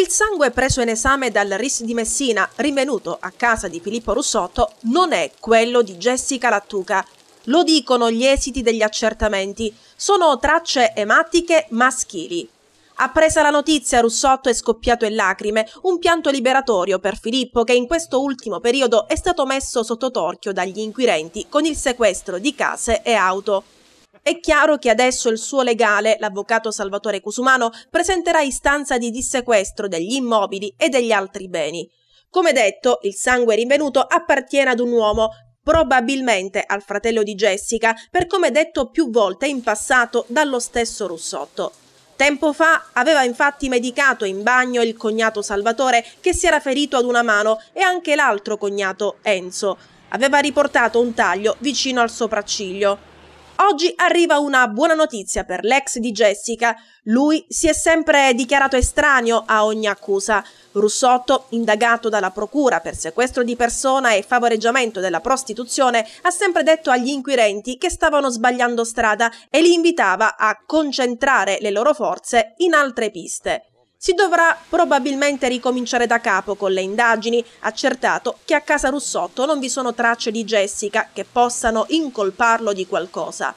Il sangue preso in esame dal RIS di Messina, rinvenuto a casa di Filippo Russotto, non è quello di Jessica Lattuca. Lo dicono gli esiti degli accertamenti. Sono tracce ematiche maschili. Appresa la notizia, Russotto è scoppiato in lacrime, un pianto liberatorio per Filippo che in questo ultimo periodo è stato messo sotto torchio dagli inquirenti con il sequestro di case e auto. È chiaro che adesso il suo legale, l'avvocato Salvatore Cusumano, presenterà istanza di dissequestro degli immobili e degli altri beni. Come detto, il sangue rinvenuto appartiene ad un uomo, probabilmente al fratello di Jessica, per come detto più volte in passato dallo stesso Russotto. Tempo fa aveva infatti medicato in bagno il cognato Salvatore che si era ferito ad una mano e anche l'altro cognato Enzo. Aveva riportato un taglio vicino al sopracciglio. Oggi arriva una buona notizia per l'ex di Jessica. Lui si è sempre dichiarato estraneo a ogni accusa. Russotto, indagato dalla procura per sequestro di persona e favoreggiamento della prostituzione, ha sempre detto agli inquirenti che stavano sbagliando strada e li invitava a concentrare le loro forze in altre piste. Si dovrà probabilmente ricominciare da capo con le indagini, accertato che a casa Russotto non vi sono tracce di Jessica che possano incolparlo di qualcosa.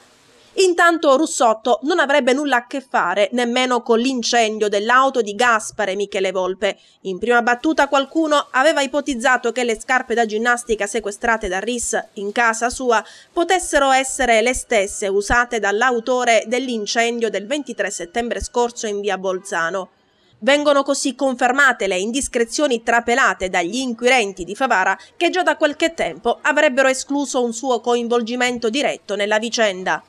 Intanto Russotto non avrebbe nulla a che fare nemmeno con l'incendio dell'auto di Gaspare Michele Volpe. In prima battuta qualcuno aveva ipotizzato che le scarpe da ginnastica sequestrate da Riss in casa sua potessero essere le stesse usate dall'autore dell'incendio del 23 settembre scorso in via Bolzano. Vengono così confermate le indiscrezioni trapelate dagli inquirenti di Favara che già da qualche tempo avrebbero escluso un suo coinvolgimento diretto nella vicenda.